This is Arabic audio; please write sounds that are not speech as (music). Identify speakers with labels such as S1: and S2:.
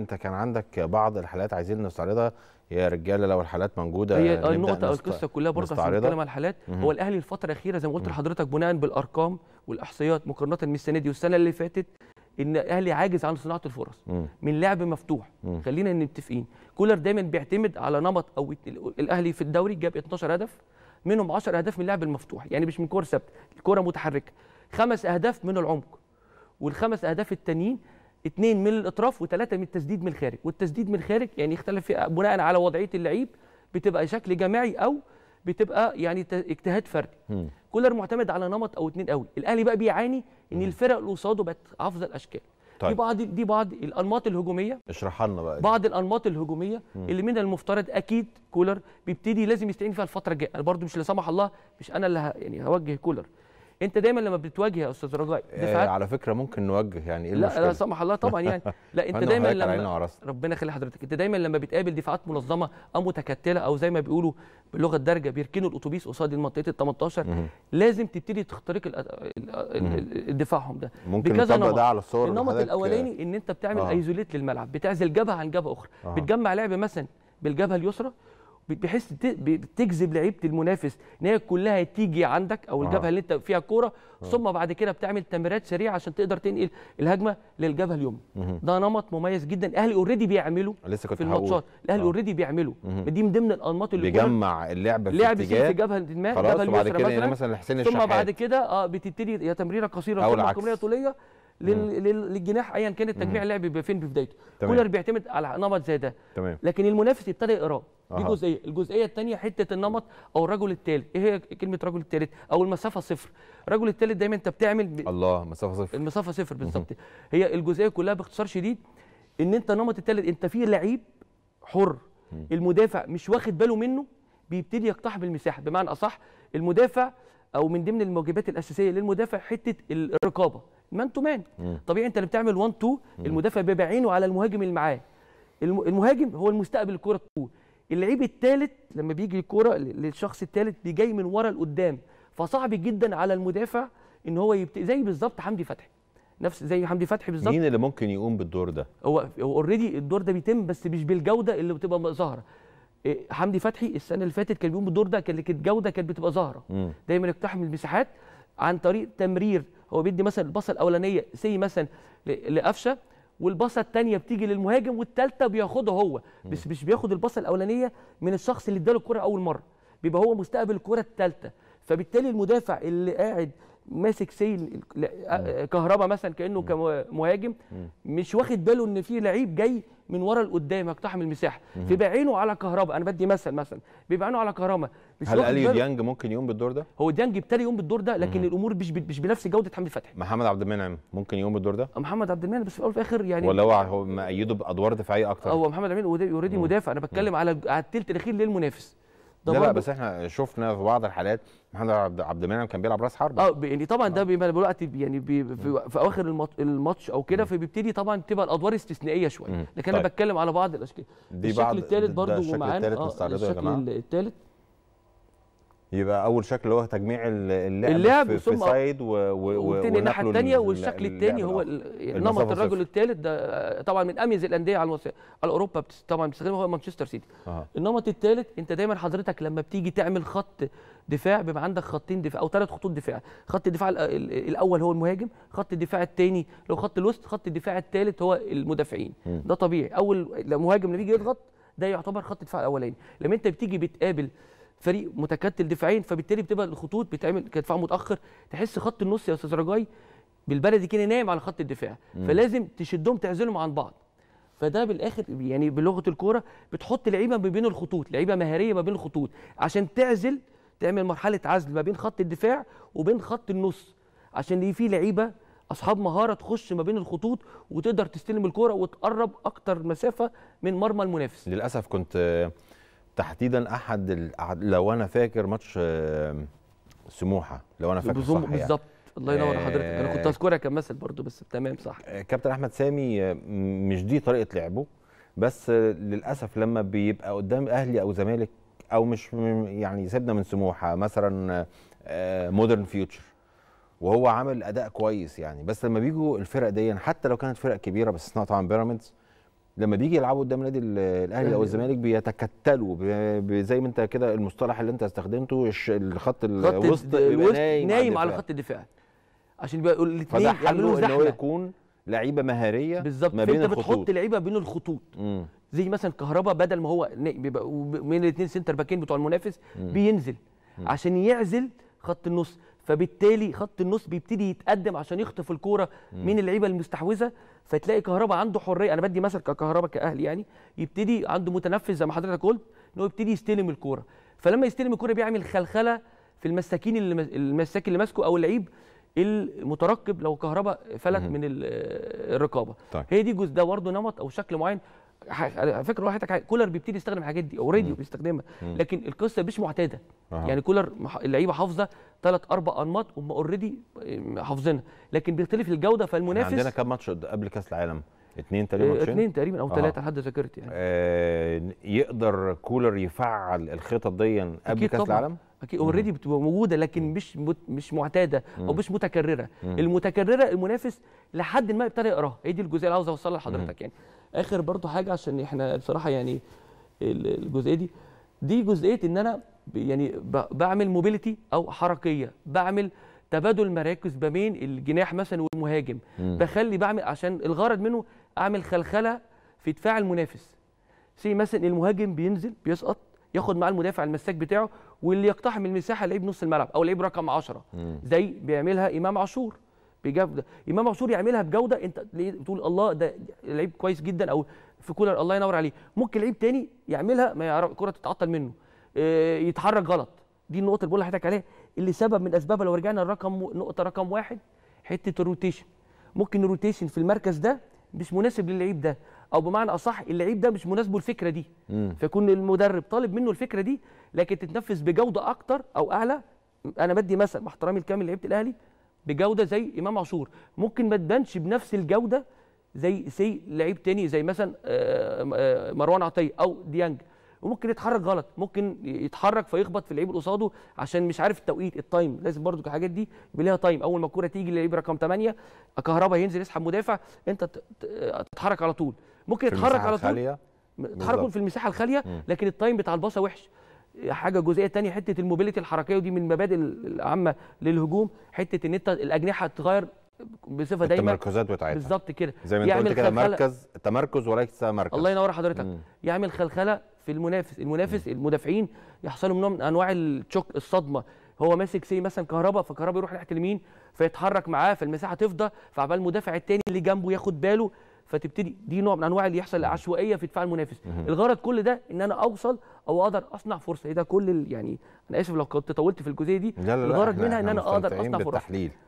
S1: انت كان عندك بعض الحالات عايزين نستعرضها يا رجاله لو الحالات موجوده هي النقطه او القصه كلها برضه عشان نتكلم على الحالات هو الاهلي
S2: الفتره الاخيره زي ما قلت لحضرتك بناء بالارقام والاحصائيات مقارنه بالسنه دي والسنه اللي فاتت ان الاهلي عاجز عن صناعه الفرص مم. من لعب مفتوح مم. خلينا نتفقين كولر دايما بيعتمد على نمط او الاهلي في الدوري جاب 12 هدف منهم 10 اهداف من اللعب المفتوح يعني مش من كوره ثابته الكوره متحركه خمس اهداف من العمق والخمس اهداف التانيين اثنين من الاطراف وثلاثه من التسديد من الخارج والتسديد من الخارج يعني يختلف بناء على وضعيه اللعيب بتبقى شكل جماعي او بتبقى يعني اجتهاد فردي كولر معتمد على نمط او اتنين قوي الاهلي بقى بيعاني ان الفرق اللي قصاده بقت افضل اشكال طيب. دي بعض دي بعض الانماط الهجوميه
S1: اشرحها لنا بقى دي.
S2: بعض الانماط الهجوميه مم. اللي من المفترض اكيد كولر بيبتدي لازم يستعين فيها الفتره الجايه انا برده مش لا سمح الله مش انا اللي يعني هوجه كولر انت دايما لما بتواجه يا استاذ رجاء إيه، دفاعات على
S1: فكره ممكن نوجه يعني ايه لا لا سمح الله طبعا يعني (laughs) لا انت دايما لما
S2: ربنا يخلي حضرتك انت دايما لما بتقابل دفاعات منظمه او متكتله او زي ما بيقولوا باللغه الدارجه بيركنوا الاتوبيس قصاد منطقه ال 18 لازم تبتدي تخترق دفاعهم ده ممكن بكذا نمط ده على الصور النمط الاولاني ان انت بتعمل آه. ايزوليت للملعب بتعزل جبهه عن جبهه اخرى آه. بتجمع لعب مثلا بالجبهه اليسرى بحيث بتجذب لعيبه المنافس ان هي كلها تيجي عندك او آه. الجبهه اللي انت فيها كوره آه. ثم بعد كده بتعمل تمريرات سريعه عشان تقدر تنقل الهجمه للجبهه اليمنى ده نمط مميز جدا الاهلي اوريدي بيعمله لسه كنت في الماتشات الاهلي اوريدي آه. بيعمله دي من ضمن الانماط اللي بيجمع اللعب في لعب في جبهه ما خلاص وبعد كده يعني مثلا حسين الشحات ثم بعد كده اه بتبتدي يا تمريره قصيره او العكس طوليه للجناح ايا كان التجميع اللعب بيبقى فين في بدايته كولر بيعتمد على نمط زي ده تمام. لكن المنافس ابتدى يقراه دي جزئيه الجزئيه الثانيه حته النمط او الرجل الثالث ايه هي كلمه رجل الثالث او المسافه صفر الرجل الثالث دايما انت بتعمل ب... الله مسافه صفر المسافه صفر بالظبط هي الجزئيه كلها باختصار شديد ان انت النمط الثالث انت في لعيب حر المدافع مش واخد باله منه بيبتدي يقتحم المساحه بمعنى اصح المدافع او من ضمن الموجبات الاساسيه للمدافع حته الرقابه مان تو مان طبيعي انت اللي بتعمل 1 2 المدافع بيبقى عينه على المهاجم اللي معاه المهاجم هو المستقبل الكره 2 اللعيب الثالث لما بيجي الكره للشخص الثالث بيجي من ورا لقدام فصعب جدا على المدافع ان هو يبت... زي بالظبط حمدي فتحي نفس زي حمدي فتحي بالظبط مين اللي
S1: ممكن يقوم بالدور ده
S2: هو هو اوريدي الدور ده بيتم بس مش بالجوده اللي بتبقى ظاهره إيه، حمدي فتحي السنه اللي فاتت كان بيقوم بالدور ده كانت الجوده كانت بتبقى ظاهره دايما يقتحم المساحات عن طريق تمرير هو بيدي مثلا الباصه الاولانيه سي مثلا لقفشه والباصه الثانيه بتيجي للمهاجم والثالثه بياخدها هو بس مش بياخد الباصه الاولانيه من الشخص اللي اداله الكره اول مره بيبقى هو مستقبل الكره الثالثه فبالتالي المدافع اللي قاعد ماسك سيل آه، آه، كهربا مثلا كانه كمهاجم مش واخد باله ان في لعيب جاي من ورا لقدام يقتحم المساحه فيبقى عينه على كهربا انا بدي مثل مثلا بيبقى عينه على كهربا هل اليو ديانج ممكن يقوم بالدور ده؟ هو ديانج ابتدى يقوم بالدور ده لكن مم. الامور مش مش بنفس جوده حمدي
S1: فتحي محمد عبد المنعم ممكن يقوم بالدور ده؟ محمد عبد المنعم بس في الاول وفي الاخر يعني ولا هو مأيده بادوار
S2: دفاعيه اكتر هو محمد عبد المنعم اوريدي مدافع انا بتكلم مم. على على الثلث الاخير للمنافس ده لا بس احنا شفنا في بعض الحالات محمد عبد المنعم كان بيلعب راس حرب اه يعني طبعا ده اه. بيبقى دلوقتي يعني بي في, في اواخر الماتش او كده فبيبتدي طبعا تبقى الادوار استثنائيه شويه لكن طيب. انا بتكلم على بعض الاشكال دي الشكل الثالث برضه معانا آه، الشكل الثالث
S1: يبقى اول شكل هو تجميع اللعب, اللعب في, في سايد و الناحيه الثانيه والشكل الثاني هو نمط الرجل
S2: الثالث ده طبعا من اميز الانديه على المصري. على اوروبا طبعا بتستخدمه هو مانشستر سيتي آه. النمط الثالث انت دايما حضرتك لما بتيجي تعمل خط دفاع بيبقى عندك خطين دفاع او ثلاث خطوط دفاع خط الدفاع الاول هو المهاجم خط الدفاع الثاني لو خط الوسط خط الدفاع الثالث هو المدافعين م. ده طبيعي اول لو مهاجم اللي بيجي يضغط ده يعتبر خط الدفاع الاولاني لما انت بتيجي بتقابل فريق متكتل دفاعين فبالتالي بتبقى الخطوط بتعمل كدفاع متاخر تحس خط النص يا استاذ رجاي بالبلدي كده نايم على خط الدفاع مم. فلازم تشدهم تعزلهم عن بعض فده بالاخر يعني بلغه الكوره بتحط لعيبه ما بين الخطوط لعيبه مهاريه ما بين الخطوط عشان تعزل تعمل مرحله عزل ما بين خط الدفاع وبين خط النص عشان في لعيبه اصحاب مهاره تخش ما بين الخطوط وتقدر تستلم الكوره وتقرب اكتر مسافه من مرمى المنافس للاسف كنت تحديدا احد لو
S1: انا فاكر ماتش سموحه لو انا فاكر صح يعني. بالظبط الله ينور حضرتك انا كنت آه،
S2: اذكرها كمثل برضو بس تمام صح
S1: آه، كابتن احمد سامي آه، مش دي طريقه لعبه بس للاسف لما بيبقى قدام اهلي او زمالك او مش يعني سيبنا من سموحه مثلا مودرن فيوتشر وهو عمل اداء كويس يعني بس لما بيجوا الفرق دي حتى لو كانت فرق كبيره بس طبعا بيراميدز لما بيجي يلعبوا قدام النادي الاهلي او أيوه. الزمالك بيتكتلوا زي ما انت كده المصطلح اللي انت استخدمته الخط الوسط الوسط نايم, نايم على الخط
S2: الدفاع عشان يبقى الاثنين فده حله ان هو يكون
S1: لعيبه مهاريه بالظبط ما بين الخطوط بتحط لعيبه
S2: بين الخطوط زي مثلا كهربا بدل ما هو بيبقى من الاثنين سنتر باكين بتوع المنافس بينزل عشان يعزل خط النص فبالتالي خط النص بيبتدي يتقدم عشان يخطف الكوره من اللعيبه المستحوذه فتلاقي كهربا عنده حريه انا بدي مثل ككهربا كاهلي يعني يبتدي عنده متنفس زي ما حضرتك قلت ان هو يبتدي يستلم الكوره فلما يستلم الكوره بيعمل خلخله في المساكين اللي المساك اللي ماسكه او اللعيب المترقب لو كهربا فلت من الرقابه طيب. هي دي جزء ده برضه نمط او شكل معين على فكره حضرتك كولر بيبتدي يستخدم الحاجات دي اوريدي بيستخدمها لكن القصه مش معتاده آه. يعني كولر اللعيبه حافظه ثلاث اربع انماط هم اوريدي حافظينها لكن بيختلف الجوده فالمنافس عندنا كام ماتش قبل كاس العالم
S1: اثنين تقريبا آه، ماتشين اثنين تقريبا او ثلاثه لحد ذاكرتي يعني آه يقدر كولر يفعل الخطط دي قبل كاس العالم
S2: اكيد اوريدي بتبقى موجوده لكن مش مش معتاده او مش متكرره المتكرره المنافس لحد ما ابتدى يقراها هي دي الجزئيه اللي عاوز اوصلها لحضرتك يعني اخر برضو حاجه عشان احنا بصراحه يعني الجزئيه دي دي جزئيه ان انا يعني بعمل موبيليتي او حركيه بعمل تبادل مراكز ما بين الجناح مثلا والمهاجم م. بخلي بعمل عشان الغرض منه اعمل خلخله في دفاع المنافس سي مثلا المهاجم بينزل بيسقط ياخد معاه المدافع المساك بتاعه واللي يقتحم المساحه لعيب نص الملعب او لعيب رقم 10 زي بيعملها امام عاشور بجوده امام عاشور يعملها بجوده انت تقول الله ده لعيب كويس جدا او في كولر الله ينور عليه ممكن لعيب تاني يعملها ما يعرف الكره تتعطل منه آه، يتحرك غلط دي النقطه اللي بقول لحضرتك عليها اللي سبب من اسبابها لو رجعنا لرقم نقطه رقم واحد حته الروتيشن ممكن الروتيشن في المركز ده مش مناسب للعيب ده او بمعنى اصح اللعيب ده مش مناسبه الفكره دي فيكون المدرب طالب منه الفكره دي لكن تتنفذ بجوده اكتر او اعلى انا بدي مثل مع احترامي الكامل لعيبه الاهلي بجوده زي امام عاشور ممكن ما تبانش بنفس الجوده زي سي لعيب تاني زي مثلا آه، آه، مروان عطيه او ديانج وممكن يتحرك غلط ممكن يتحرك فيخبط في اللعيب اللي قصاده عشان مش عارف التوقيت التايم لازم برضو الحاجات دي يبقى ليها تايم اول ما الكوره تيجي للعيب رقم 8 كهربا ينزل يسحب مدافع انت تتحرك على طول ممكن يتحرك على طول تحركوا في المساحه الخاليه لكن التايم بتاع الباصه وحش حاجه جزئيه تانية حته الموبيليتي الحركيه ودي من المبادئ العامه للهجوم حته ان انت الاجنحه تتغير بصفه دايما التمركزات بتاعتها بالظبط كده زي ما انت قلت كده مركز تمركز وليس مركز الله ينور حضرتك مم. يعمل خلخله في المنافس المنافس المدافعين يحصل لهم نوع من انواع التشوك الصدمه هو ماسك سي مثلا كهرباء فكهرباء يروح ناحيه اليمين فيتحرك معاه فالمساحه تفضى فعبال المدافع الثاني اللي جنبه ياخد باله فتبتدي دي نوع من انواع اللي يحصل عشوائيه في دفاع المنافس الغرض كل ده ان انا اوصل او اقدر اصنع فرصه إيه ده كل يعني انا اسف لو كنت طولت في الجزئيه دي لا لا الغرض لا منها ان انا اقدر اصنع فرصه